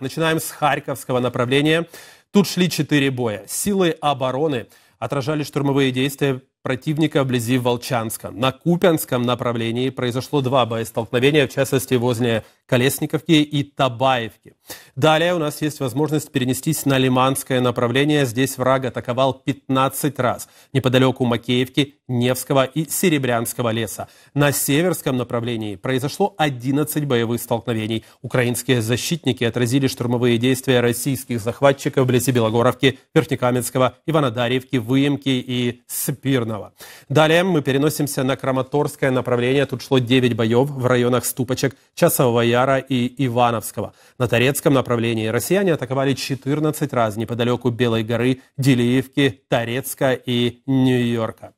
Начинаем с Харьковского направления. Тут шли четыре боя. Силы обороны отражали штурмовые действия противника вблизи Волчанска. На Купянском направлении произошло два боестолкновения, в частности, возле Колесниковки и Табаевки. Далее у нас есть возможность перенестись на Лиманское направление. Здесь враг атаковал 15 раз неподалеку Макеевки, Невского и Серебрянского леса. На Северском направлении произошло 11 боевых столкновений. Украинские защитники отразили штурмовые действия российских захватчиков вблизи Белогоровки, Верхнекаменского, Иванодарьевки, Выемки и Спирна. Мирного. Далее мы переносимся на Краматорское направление. Тут шло 9 боев в районах Ступочек, Часового Яра и Ивановского. На Торецком направлении россияне атаковали 14 раз неподалеку Белой горы, Делиевки, Торецка и Нью-Йорка.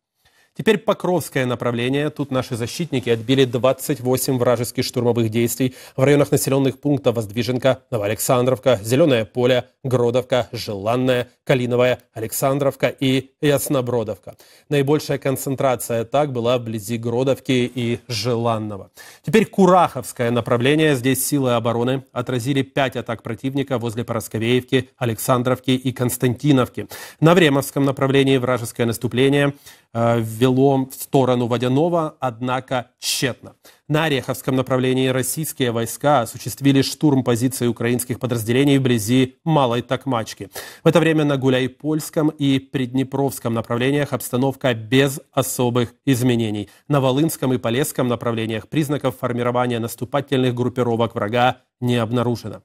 Теперь Покровское направление. Тут наши защитники отбили 28 вражеских штурмовых действий в районах населенных пунктов Воздвиженка, Новоалександровка, Зеленое поле, Гродовка, Желанная, Калиновая, Александровка и Яснобродовка. Наибольшая концентрация так была вблизи Гродовки и Желанного. Теперь Кураховское направление. Здесь силы обороны отразили 5 атак противника возле Поросковеевки, Александровки и Константиновки. На Времовском направлении вражеское наступление э, ввело вело в сторону Водяного, однако тщетно. На Ореховском направлении российские войска осуществили штурм позиций украинских подразделений вблизи Малой Токмачки. В это время на Гуляйпольском и Приднепровском направлениях обстановка без особых изменений. На Волынском и Полесском направлениях признаков формирования наступательных группировок врага не обнаружено.